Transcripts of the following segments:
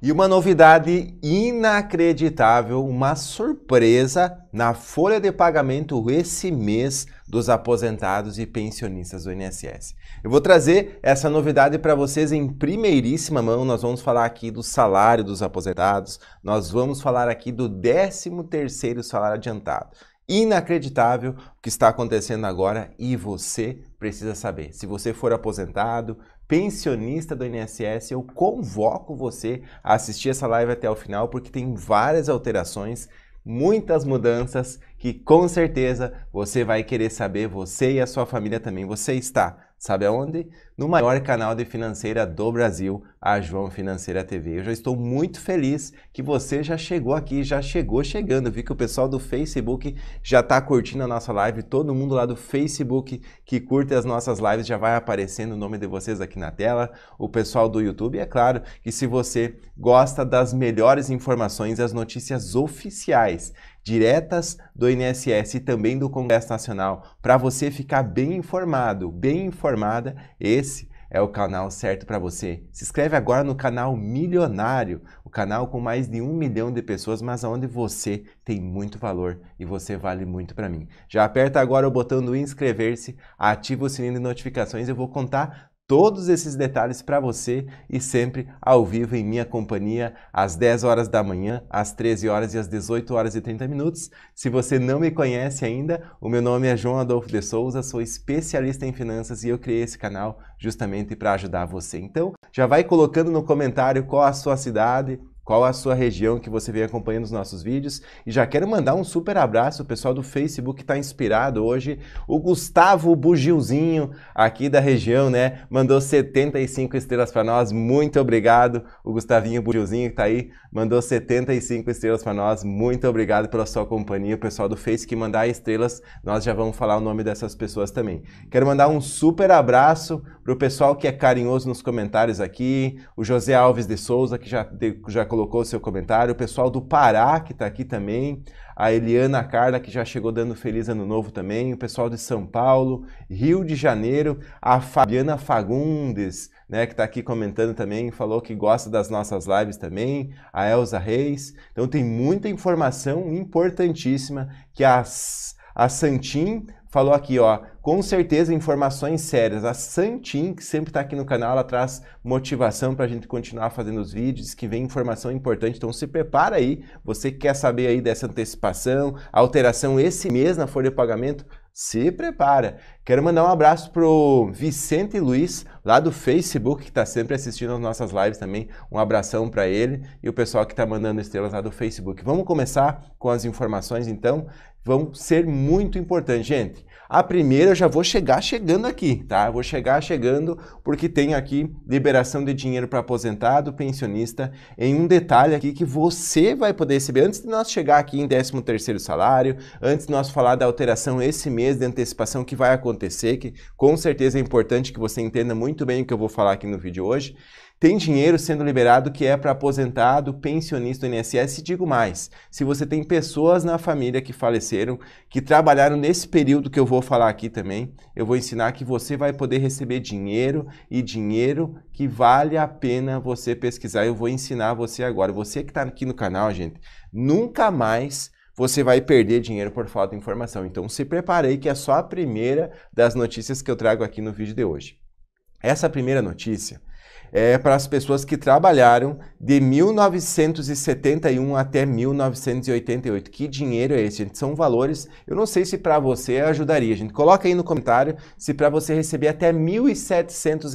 E uma novidade inacreditável, uma surpresa na folha de pagamento esse mês dos aposentados e pensionistas do INSS. Eu vou trazer essa novidade para vocês em primeiríssima mão. Nós vamos falar aqui do salário dos aposentados, nós vamos falar aqui do 13º salário adiantado inacreditável o que está acontecendo agora e você precisa saber. Se você for aposentado, pensionista do INSS, eu convoco você a assistir essa live até o final porque tem várias alterações, muitas mudanças que com certeza você vai querer saber, você e a sua família também. Você está Sabe aonde? No maior canal de financeira do Brasil, a João Financeira TV. Eu já estou muito feliz que você já chegou aqui, já chegou chegando. Vi que o pessoal do Facebook já está curtindo a nossa live. Todo mundo lá do Facebook que curte as nossas lives já vai aparecendo o nome de vocês aqui na tela. O pessoal do YouTube, é claro que se você gosta das melhores informações e as notícias oficiais diretas do INSS e também do Congresso Nacional, para você ficar bem informado, bem informada. Esse é o canal certo para você. Se inscreve agora no canal Milionário, o canal com mais de um milhão de pessoas, mas onde você tem muito valor e você vale muito para mim. Já aperta agora o botão do inscrever-se, ativa o sininho de notificações. e Eu vou contar todos esses detalhes para você e sempre ao vivo em minha companhia às 10 horas da manhã, às 13 horas e às 18 horas e 30 minutos. Se você não me conhece ainda, o meu nome é João Adolfo de Souza, sou especialista em finanças e eu criei esse canal justamente para ajudar você. Então, já vai colocando no comentário qual a sua cidade, qual a sua região que você vem acompanhando os nossos vídeos. E já quero mandar um super abraço, o pessoal do Facebook está inspirado hoje. O Gustavo Bugilzinho, aqui da região, né? Mandou 75 estrelas para nós, muito obrigado. O Gustavinho Bugilzinho que está aí, mandou 75 estrelas para nós, muito obrigado pela sua companhia. O pessoal do Facebook que mandar estrelas, nós já vamos falar o nome dessas pessoas também. Quero mandar um super abraço para o pessoal que é carinhoso nos comentários aqui, o José Alves de Souza, que já, já colocou colocou seu comentário, o pessoal do Pará que está aqui também, a Eliana Carla que já chegou dando feliz ano novo também, o pessoal de São Paulo, Rio de Janeiro, a Fabiana Fagundes, né, que está aqui comentando também, falou que gosta das nossas lives também, a Elza Reis. Então tem muita informação importantíssima que as a Santim falou aqui, ó, com certeza informações sérias. A Santin, que sempre está aqui no canal, ela traz motivação para a gente continuar fazendo os vídeos, que vem informação importante. Então se prepara aí, você quer saber aí dessa antecipação, alteração esse mês na folha de pagamento, se prepara. Quero mandar um abraço pro Vicente Luiz, lá do Facebook, que está sempre assistindo as nossas lives também. Um abração para ele e o pessoal que está mandando estrelas lá do Facebook. Vamos começar com as informações então vão ser muito importantes. Gente, a primeira eu já vou chegar chegando aqui, tá? vou chegar chegando porque tem aqui liberação de dinheiro para aposentado, pensionista, em um detalhe aqui que você vai poder receber antes de nós chegar aqui em 13º salário, antes de nós falar da alteração esse mês de antecipação que vai acontecer, que com certeza é importante que você entenda muito bem o que eu vou falar aqui no vídeo hoje. Tem dinheiro sendo liberado que é para aposentado, pensionista do INSS e digo mais, se você tem pessoas na família que faleceram, que trabalharam nesse período que eu vou falar aqui também, eu vou ensinar que você vai poder receber dinheiro e dinheiro que vale a pena você pesquisar. Eu vou ensinar você agora. Você que está aqui no canal, gente, nunca mais você vai perder dinheiro por falta de informação. Então se preparei que é só a primeira das notícias que eu trago aqui no vídeo de hoje. Essa primeira notícia é para as pessoas que trabalharam de 1971 até 1988. Que dinheiro é esse, gente? São valores, eu não sei se para você ajudaria, gente. Coloca aí no comentário se para você receber até R$ 1.700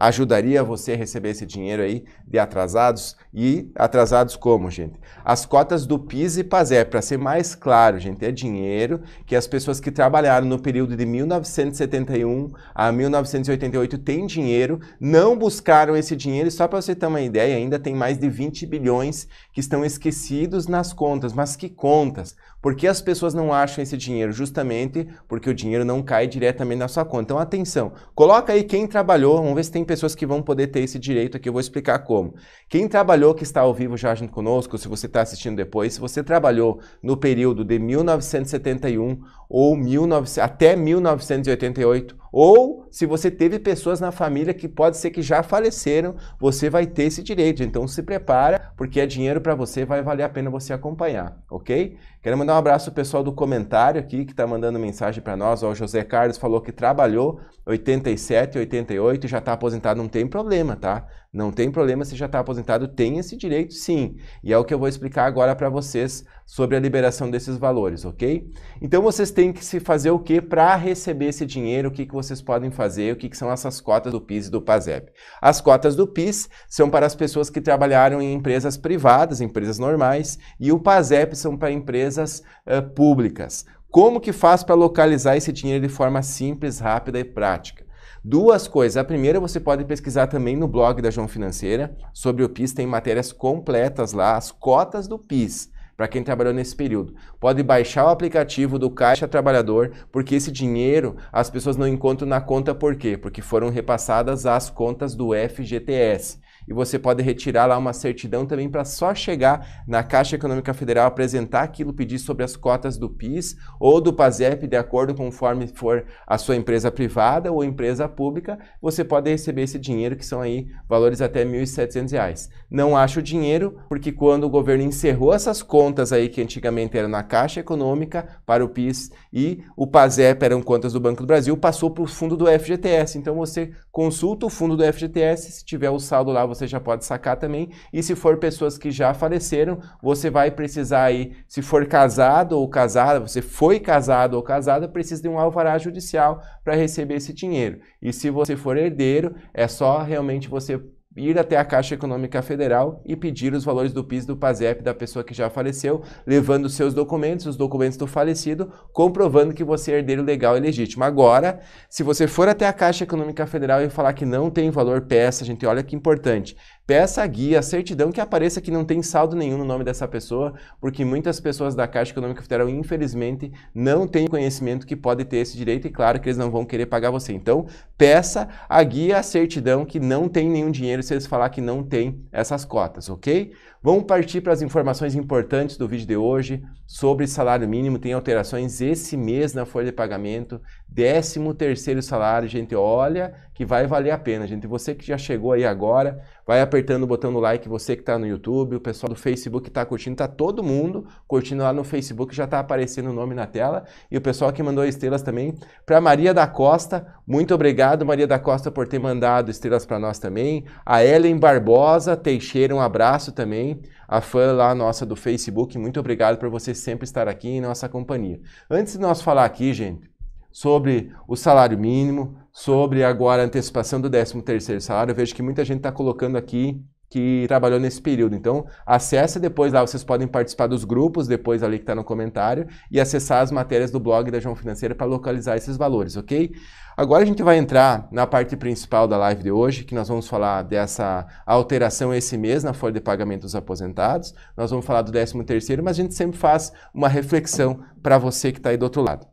ajudaria você a receber esse dinheiro aí de atrasados. E atrasados como, gente? As cotas do PIS e PASER, para ser mais claro, gente, é dinheiro que as pessoas que trabalharam no período de 1971 a 1988 têm dinheiro, não buscaram esse dinheiro, e só para você ter uma ideia, ainda tem mais de 20 bilhões que estão esquecidos nas contas. Mas que contas? Por que as pessoas não acham esse dinheiro? Justamente porque o dinheiro não cai diretamente na sua conta. Então, atenção, coloca aí quem trabalhou, vamos ver se tem pessoas que vão poder ter esse direito aqui, eu vou explicar como. Quem trabalhou, que está ao vivo já junto conosco, se você está assistindo depois, se você trabalhou no período de 1971 ou 19, até 1988, ou se você teve pessoas na família que pode ser que já faleceram, você vai ter esse direito. Então se prepara, porque é dinheiro para você, vai valer a pena você acompanhar, ok? Quero mandar um abraço pro pessoal do comentário aqui que está mandando mensagem para nós. Ó, o José Carlos falou que trabalhou 87, 88, e já está aposentado, não tem problema, tá? Não tem problema se já está aposentado, tem esse direito sim. E é o que eu vou explicar agora para vocês sobre a liberação desses valores, ok? Então vocês têm que se fazer o que para receber esse dinheiro, o que, que vocês podem fazer, o que, que são essas cotas do PIS e do PASEP. As cotas do PIS são para as pessoas que trabalharam em empresas privadas, empresas normais, e o PASEP são para empresas empresas uh, públicas. Como que faz para localizar esse dinheiro de forma simples, rápida e prática? Duas coisas. A primeira, você pode pesquisar também no blog da João Financeira sobre o PIS, tem matérias completas lá, as cotas do PIS para quem trabalhou nesse período. Pode baixar o aplicativo do Caixa Trabalhador, porque esse dinheiro as pessoas não encontram na conta por quê? Porque foram repassadas às contas do FGTS e você pode retirar lá uma certidão também para só chegar na Caixa Econômica Federal, apresentar aquilo, pedir sobre as cotas do PIS ou do PASEP, de acordo conforme for a sua empresa privada ou empresa pública, você pode receber esse dinheiro, que são aí valores até R$ 1.700. Não acho dinheiro, porque quando o governo encerrou essas contas aí que antigamente eram na Caixa Econômica para o PIS e o PASEP eram contas do Banco do Brasil, passou para o fundo do FGTS. Então você consulta o fundo do FGTS, se tiver o saldo lá, você você já pode sacar também. E se for pessoas que já faleceram, você vai precisar aí, se for casado ou casada, você foi casado ou casada, precisa de um alvará judicial para receber esse dinheiro. E se você for herdeiro, é só realmente você ir até a Caixa Econômica Federal e pedir os valores do PIS do PASEP da pessoa que já faleceu, levando seus documentos, os documentos do falecido, comprovando que você é herdeiro legal e legítimo. Agora, se você for até a Caixa Econômica Federal e falar que não tem valor peça, gente, olha que importante. Peça a guia, a certidão que apareça que não tem saldo nenhum no nome dessa pessoa, porque muitas pessoas da Caixa Econômica Federal, infelizmente, não têm conhecimento que pode ter esse direito e claro que eles não vão querer pagar você. Então, peça a guia, a certidão que não tem nenhum dinheiro se eles falar que não tem essas cotas, ok? Vamos partir para as informações importantes do vídeo de hoje sobre salário mínimo. Tem alterações esse mês na folha de pagamento, 13 terceiro salário, gente, olha que vai valer a pena, gente. Você que já chegou aí agora, vai apertando o botão do like, você que está no YouTube, o pessoal do Facebook está curtindo, está todo mundo curtindo lá no Facebook, já está aparecendo o nome na tela. E o pessoal que mandou estrelas também para Maria da Costa, muito obrigado Maria da Costa por ter mandado estrelas para nós também. A Ellen Barbosa Teixeira, um abraço também também a fã lá nossa do Facebook. Muito obrigado por você sempre estar aqui em nossa companhia. Antes de nós falar aqui, gente, sobre o salário mínimo, sobre agora a antecipação do 13º salário, eu vejo que muita gente está colocando aqui que trabalhou nesse período. Então, acessa depois lá, vocês podem participar dos grupos, depois ali que está no comentário, e acessar as matérias do blog da João Financeira para localizar esses valores, ok? Agora a gente vai entrar na parte principal da live de hoje, que nós vamos falar dessa alteração esse mês na folha de pagamento dos aposentados, nós vamos falar do 13º, mas a gente sempre faz uma reflexão para você que está aí do outro lado.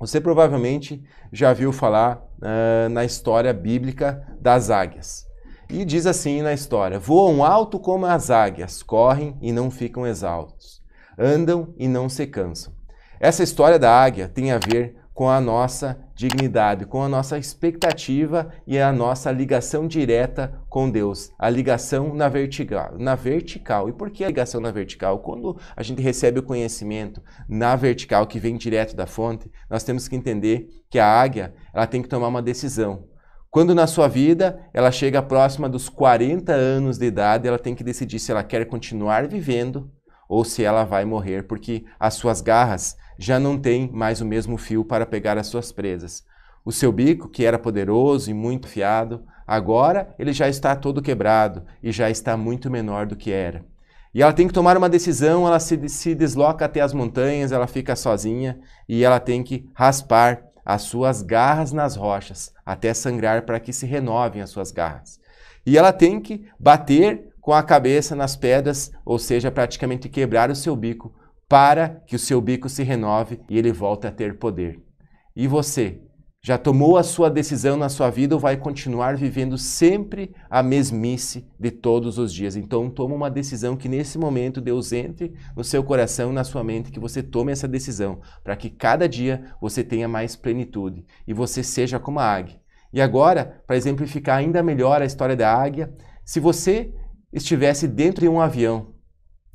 Você provavelmente já viu falar uh, na história bíblica das águias. E diz assim na história: Voam alto como as águias, correm e não ficam exaltos andam e não se cansam. Essa história da águia tem a ver com a nossa dignidade, com a nossa expectativa e a nossa ligação direta com Deus, a ligação na vertical. Na vertical. E por que a ligação na vertical? Quando a gente recebe o conhecimento na vertical que vem direto da fonte, nós temos que entender que a águia, ela tem que tomar uma decisão. Quando na sua vida ela chega próxima dos 40 anos de idade, ela tem que decidir se ela quer continuar vivendo ou se ela vai morrer, porque as suas garras já não têm mais o mesmo fio para pegar as suas presas. O seu bico, que era poderoso e muito fiado, agora ele já está todo quebrado e já está muito menor do que era. E ela tem que tomar uma decisão, ela se, se desloca até as montanhas, ela fica sozinha e ela tem que raspar as suas garras nas rochas, até sangrar para que se renovem as suas garras. E ela tem que bater com a cabeça nas pedras, ou seja, praticamente quebrar o seu bico, para que o seu bico se renove e ele volte a ter poder. E você, já tomou a sua decisão na sua vida ou vai continuar vivendo sempre a mesmice de todos os dias? Então, toma uma decisão que nesse momento Deus entre no seu coração, e na sua mente, que você tome essa decisão, para que cada dia você tenha mais plenitude e você seja como a águia. E agora, para exemplificar ainda melhor a história da águia, se você estivesse dentro de um avião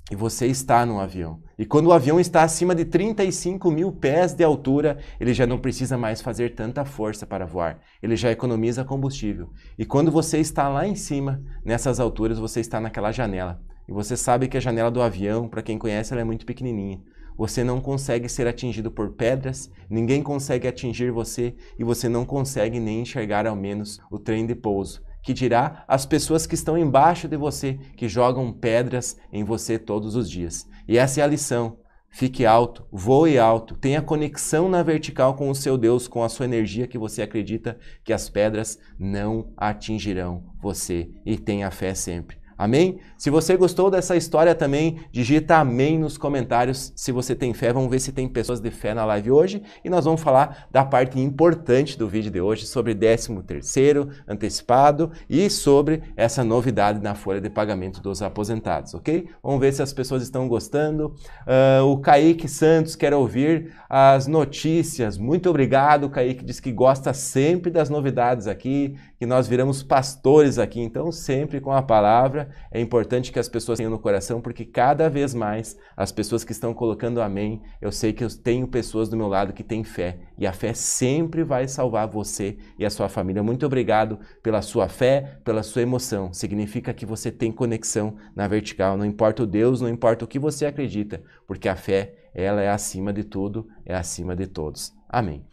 e você está no avião. E quando o avião está acima de 35 mil pés de altura, ele já não precisa mais fazer tanta força para voar. Ele já economiza combustível. E quando você está lá em cima, nessas alturas, você está naquela janela. E você sabe que a janela do avião, para quem conhece, ela é muito pequenininha. Você não consegue ser atingido por pedras, ninguém consegue atingir você e você não consegue nem enxergar ao menos o trem de pouso que dirá as pessoas que estão embaixo de você, que jogam pedras em você todos os dias. E essa é a lição. Fique alto, voe alto, tenha conexão na vertical com o seu Deus, com a sua energia que você acredita que as pedras não atingirão você e tenha fé sempre. Amém? Se você gostou dessa história também, digita amém nos comentários se você tem fé. Vamos ver se tem pessoas de fé na live hoje e nós vamos falar da parte importante do vídeo de hoje sobre 13º antecipado e sobre essa novidade na folha de pagamento dos aposentados, ok? Vamos ver se as pessoas estão gostando. Uh, o Kaique Santos quer ouvir as notícias. Muito obrigado, Kaique. Diz que gosta sempre das novidades aqui, que nós viramos pastores aqui. Então, sempre com a palavra, é importante que as pessoas tenham no coração, porque cada vez mais as pessoas que estão colocando amém, eu sei que eu tenho pessoas do meu lado que têm fé, e a fé sempre vai salvar você e a sua família. Muito obrigado pela sua fé, pela sua emoção. Significa que você tem conexão na vertical, não importa o Deus, não importa o que você acredita, porque a fé, ela é acima de tudo, é acima de todos. Amém.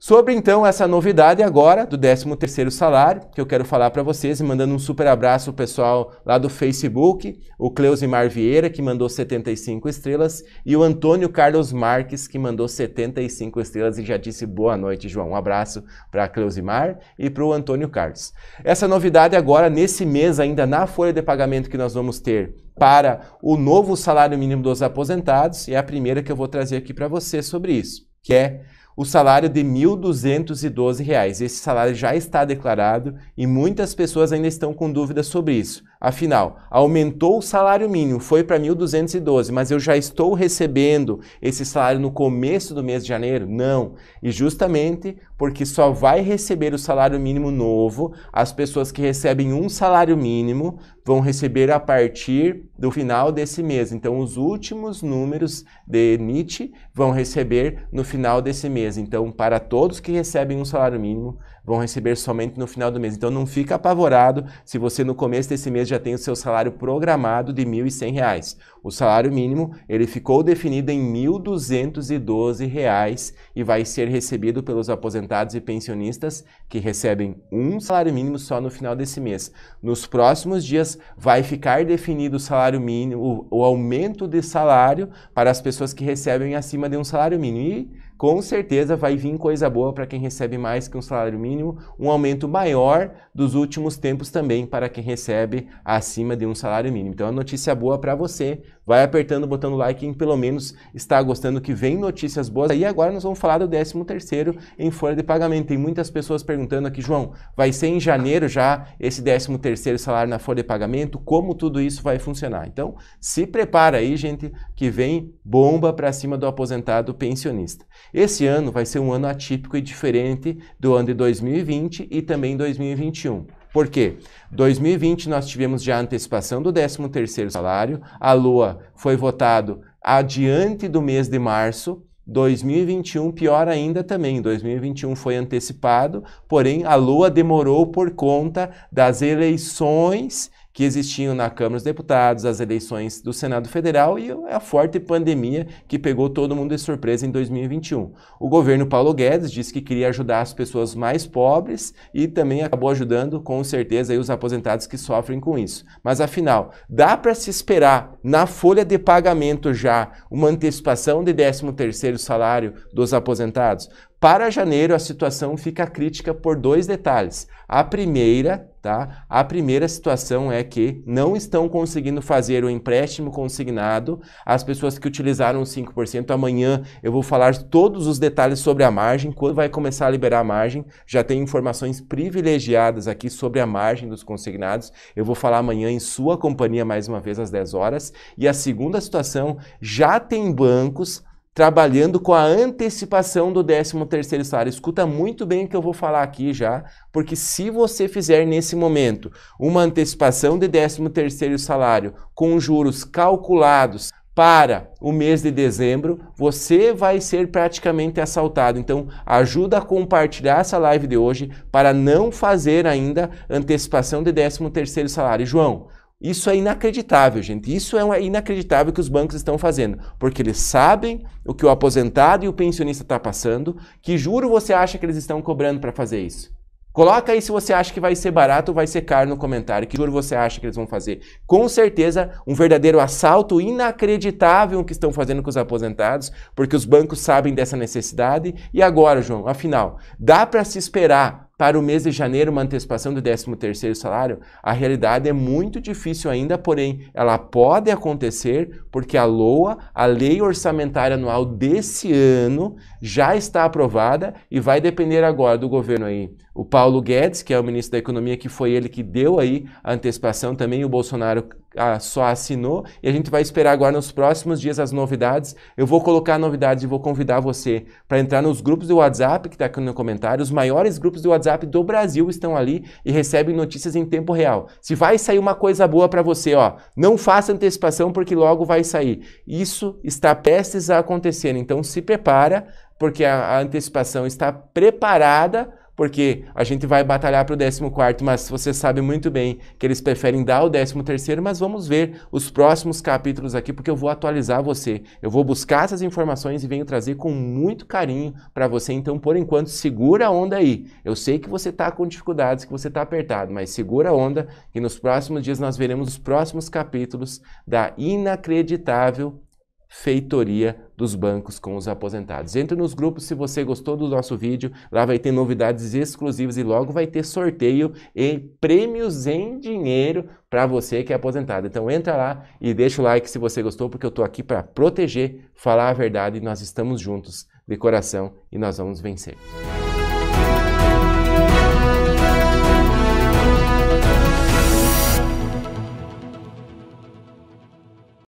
Sobre então essa novidade agora do 13º salário, que eu quero falar para vocês, mandando um super abraço ao pessoal lá do Facebook, o Cleusimar Vieira, que mandou 75 estrelas, e o Antônio Carlos Marques, que mandou 75 estrelas e já disse boa noite, João. Um abraço para Cleusimar e para o Antônio Carlos. Essa novidade agora, nesse mês ainda, na folha de pagamento que nós vamos ter para o novo salário mínimo dos aposentados, é a primeira que eu vou trazer aqui para você sobre isso, que é o salário de R$ 1.212. Esse salário já está declarado e muitas pessoas ainda estão com dúvidas sobre isso. Afinal, aumentou o salário mínimo, foi para 1.212, mas eu já estou recebendo esse salário no começo do mês de janeiro? Não. E justamente porque só vai receber o salário mínimo novo, as pessoas que recebem um salário mínimo vão receber a partir do final desse mês. Então, os últimos números de NIT vão receber no final desse mês. Então, para todos que recebem um salário mínimo, vão receber somente no final do mês. Então não fica apavorado se você no começo desse mês já tem o seu salário programado de R$ 1.100. O salário mínimo, ele ficou definido em R$ 1.212 e vai ser recebido pelos aposentados e pensionistas que recebem um salário mínimo só no final desse mês. Nos próximos dias vai ficar definido o salário mínimo, o, aumento de salário para as pessoas que recebem acima de um salário mínimo. E com certeza vai vir coisa boa para quem recebe mais que um salário mínimo, um aumento maior dos últimos tempos também para quem recebe acima de um salário mínimo. Então, é notícia boa para você Vai apertando, botando like em pelo menos está gostando que vem notícias boas. E agora nós vamos falar do 13º em folha de pagamento. Tem muitas pessoas perguntando aqui, João, vai ser em janeiro já esse 13º salário na folha de pagamento? Como tudo isso vai funcionar? Então, se prepara aí, gente, que vem bomba para cima do aposentado pensionista. Esse ano vai ser um ano atípico e diferente do ano de 2020 e também 2021. Por quê? 2020 nós tivemos já a antecipação do 13º salário, a LUA foi votado adiante do mês de março, 2021 pior ainda também, 2021 foi antecipado, porém a LUA demorou por conta das eleições que existiam na Câmara dos Deputados, as eleições do Senado Federal e a forte pandemia que pegou todo mundo de surpresa em 2021. O governo Paulo Guedes disse que queria ajudar as pessoas mais pobres e também acabou ajudando, com certeza, os aposentados que sofrem com isso. Mas afinal, dá para se esperar na folha de pagamento já uma antecipação de 13º salário dos aposentados? Para janeiro, a situação fica crítica por dois detalhes. A primeira, tá? A primeira situação é que não estão conseguindo fazer o empréstimo consignado. As pessoas que utilizaram 5%, amanhã eu vou falar todos os detalhes sobre a margem, quando vai começar a liberar a margem. Já tem informações privilegiadas aqui sobre a margem dos consignados. Eu vou falar amanhã em sua companhia mais uma vez às 10 horas. E a segunda situação, já tem bancos trabalhando com a antecipação do 13º salário. Escuta muito bem o que eu vou falar aqui já, porque se você fizer nesse momento uma antecipação de 13º salário com juros calculados para o mês de dezembro, você vai ser praticamente assaltado. Então, ajuda a compartilhar essa live de hoje para não fazer ainda antecipação de 13º salário. João, isso é inacreditável, gente. Isso é, é inacreditável que os bancos estão fazendo, porque eles sabem o que o aposentado e o pensionista está passando. Que juro você acha que eles estão cobrando para fazer isso? Coloca aí se você acha que vai ser barato ou vai ser caro no comentário. Que juro você acha que eles vão fazer? Com certeza, um verdadeiro assalto inacreditável que estão fazendo com os aposentados, porque os bancos sabem dessa necessidade. E agora, João, afinal, dá para se esperar para o mês de janeiro uma antecipação do 13º salário? A realidade é muito difícil ainda, porém ela pode acontecer porque a LOA, a Lei Orçamentária Anual desse ano, já está aprovada e vai depender agora do governo aí. O Paulo Guedes, que é o ministro da Economia, que foi ele que deu aí a antecipação também, o Bolsonaro ah, só assinou e a gente vai esperar agora nos próximos dias as novidades. Eu vou colocar novidades e vou convidar você para entrar nos grupos do WhatsApp que está aqui no comentário, os maiores grupos do WhatsApp WhatsApp do Brasil estão ali e recebem notícias em tempo real. Se vai sair uma coisa boa para você, ó, não faça antecipação porque logo vai sair. Isso está prestes a acontecer, então se prepara, porque a, a antecipação está preparada porque a gente vai batalhar para o 14, mas você sabe muito bem que eles preferem dar o 13, mas vamos ver os próximos capítulos aqui, porque eu vou atualizar você. Eu vou buscar essas informações e venho trazer com muito carinho para você. Então, por enquanto, segura a onda aí. Eu sei que você está com dificuldades, que você está apertado, mas segura a onda, e nos próximos dias nós veremos os próximos capítulos da inacreditável feitoria dos bancos com os aposentados. Entre nos grupos se você gostou do nosso vídeo, lá vai ter novidades exclusivas e logo vai ter sorteio e prêmios em dinheiro para você que é aposentado. Então entra lá e deixa o like se você gostou, porque eu estou aqui para proteger, falar a verdade e nós estamos juntos de coração e nós vamos vencer.